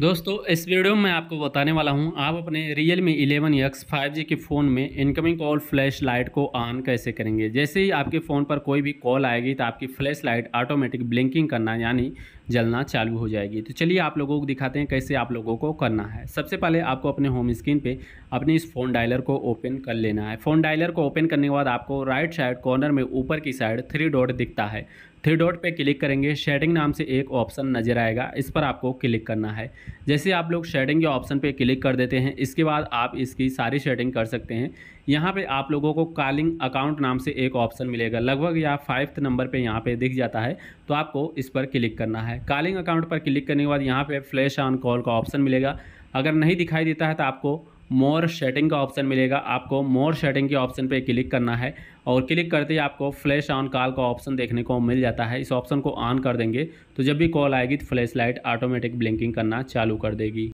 दोस्तों इस वीडियो में आपको बताने वाला हूं आप अपने Realme eleven X five के फ़ोन में इनकमिंग कॉल फ्लैश लाइट को ऑन कैसे करेंगे जैसे ही आपके फ़ोन पर कोई भी कॉल आएगी तो आपकी फ्लैश लाइट ऑटोमेटिक ब्लिंकिंग करना यानी जलना चालू हो जाएगी तो चलिए आप लोगों को दिखाते हैं कैसे आप लोगों को करना है सबसे पहले आपको अपने होम स्क्रीन पर अपने इस फ़ोन डायलर को ओपन कर लेना है फ़ोन डायलर को ओपन करने के बाद आपको राइट साइड कॉर्नर में ऊपर की साइड थ्री डॉट दिखता है थ्री डॉट पे क्लिक करेंगे शेडिंग नाम से एक ऑप्शन नज़र आएगा इस पर आपको क्लिक करना है जैसे आप लोग शेडिंग के ऑप्शन पे क्लिक कर देते हैं इसके बाद आप इसकी सारी शेडिंग कर सकते हैं यहाँ पे आप लोगों को कॉलिंग अकाउंट नाम से एक ऑप्शन मिलेगा लगभग या फाइव्थ नंबर पे यहाँ पे दिख जाता है तो आपको इस पर क्लिक करना है कॉलिंग अकाउंट पर क्लिक करने के बाद यहाँ पर फ्लैश ऑन कॉल का ऑप्शन मिलेगा अगर नहीं दिखाई देता है तो आपको मोर शेटिंग का ऑप्शन मिलेगा आपको मोर शेटिंग के ऑप्शन पे क्लिक करना है और क्लिक करते ही आपको फ्लैश ऑन कॉल का ऑप्शन देखने को मिल जाता है इस ऑप्शन को ऑन कर देंगे तो जब भी कॉल आएगी तो फ्लैश लाइट ऑटोमेटिक ब्लिंकिंग करना चालू कर देगी